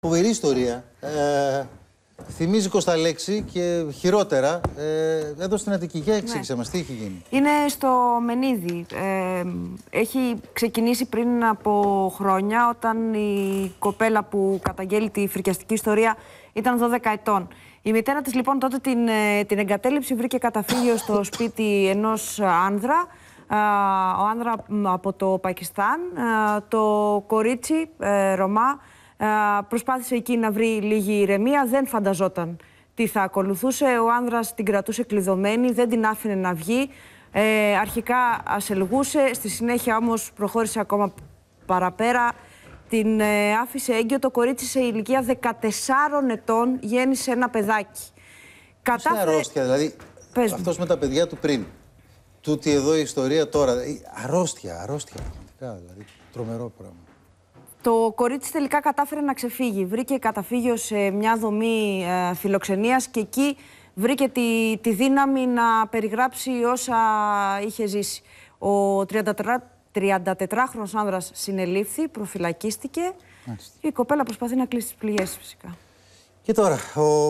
Φοβερή ιστορία. Ε, θυμίζει λέξη και χειρότερα ε, εδώ στην Αττική. Για εξήγησε ναι. μας, τι έχει γίνει. Είναι στο Μενίδη. Ε, έχει ξεκινήσει πριν από χρόνια όταν η κοπέλα που καταγγέλει τη φρικιαστική ιστορία ήταν 12 ετών. Η μητέρα της λοιπόν τότε την, ε, την εγκατέλειψη βρήκε καταφύγιο στο σπίτι ενός άνδρα ο άνδρα από το Πακιστάν, το κορίτσι ε, Ρωμά ε, προσπάθησε εκεί να βρει λίγη ηρεμία, δεν φανταζόταν τι θα ακολουθούσε. Ο άνδρας την κρατούσε κλειδωμένη, δεν την άφηνε να βγει. Ε, αρχικά ασελγούσε, στη συνέχεια όμως προχώρησε ακόμα παραπέρα. Την ε, άφησε έγκυο το κορίτσι σε ηλικία 14 ετών, γέννησε ένα παιδάκι. Κατάφερε... Είναι αρρώστια, δηλαδή Πες αυτός με τα παιδιά του πριν. Τούτη εδώ η ιστορία τώρα. Ε, αρρώστια, αρρώστια πραγματικά, δηλαδή τρομερό πράγμα. Το κορίτσι τελικά κατάφερε να ξεφύγει. Βρήκε καταφύγιο σε μια δομή ε, φιλοξενίας και εκεί βρήκε τη, τη δύναμη να περιγράψει όσα είχε ζήσει. Ο 34, 34χρονος άνδρας συνελήφθη, προφυλακίστηκε και η κοπέλα προσπαθεί να κλείσει τις πληγές φυσικά. Και τώρα... Ο...